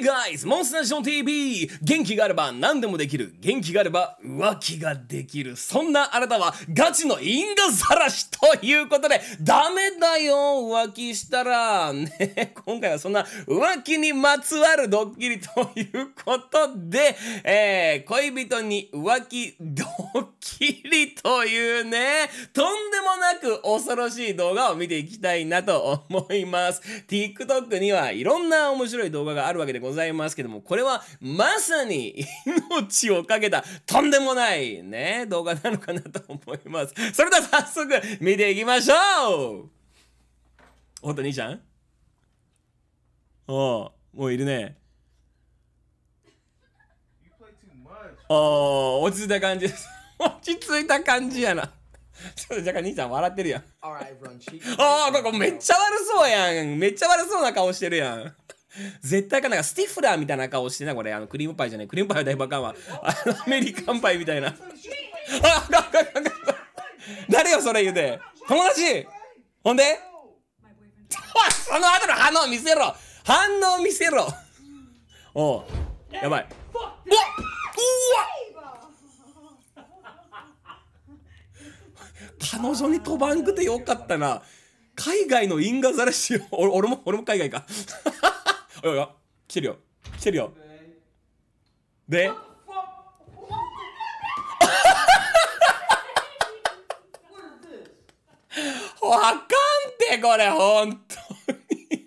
guys! モンスターション TV! 元気があれば何でもできる。元気があれば浮気ができる。そんなあなたはガチの因果ざらしということで、ダメだよ浮気したら。ね、今回はそんな浮気にまつわるドッキリということで、えー、恋人に浮気ドきりというね、とんでもなく恐ろしい動画を見ていきたいなと思います。TikTok にはいろんな面白い動画があるわけでございますけども、これはまさに命をかけたとんでもないね、動画なのかなと思います。それでは早速見ていきましょうおっと兄ちゃんおもういるね。ああ、落ち着いた感じです。落ち着いた感じやな。ちょっと若干兄さん笑ってるやん。ああ、ここめっちゃ悪そうやん。めっちゃ悪そうな顔してるやん。絶対かなんかスティフラーみたいな顔してな、これ。あのクリームパイじゃない。クリームパイは大爆ぶあかアメリカンパイみたいな。ああ、かかかか誰よ、それ言うて。友達ほんで その後の反応見せろ反応見せろおうやばい。おっ彼女に飛ばんくてよかったな。海外のインガザラシよ。俺も、俺も海外か。おいおい、来てるよ。来てるよ。でわかんて、これ、ほんとに。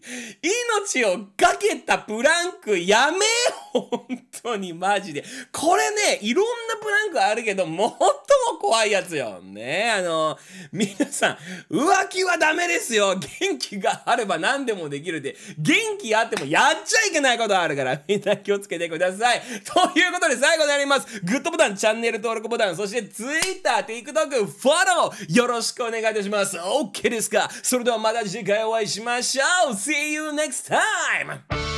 命をかけたプランクやめほんとに、マジで。これね、いろんなプランクあるけど、もっ怖いやつよ。ねあの、皆さん、浮気はダメですよ。元気があれば何でもできるで、元気あってもやっちゃいけないことあるから、みんな気をつけてください。ということで最後になります。グッドボタン、チャンネル登録ボタン、そして Twitter、TikTok、フォロー、よろしくお願いいたします。OK ですかそれではまた次回お会いしましょう。See you next time!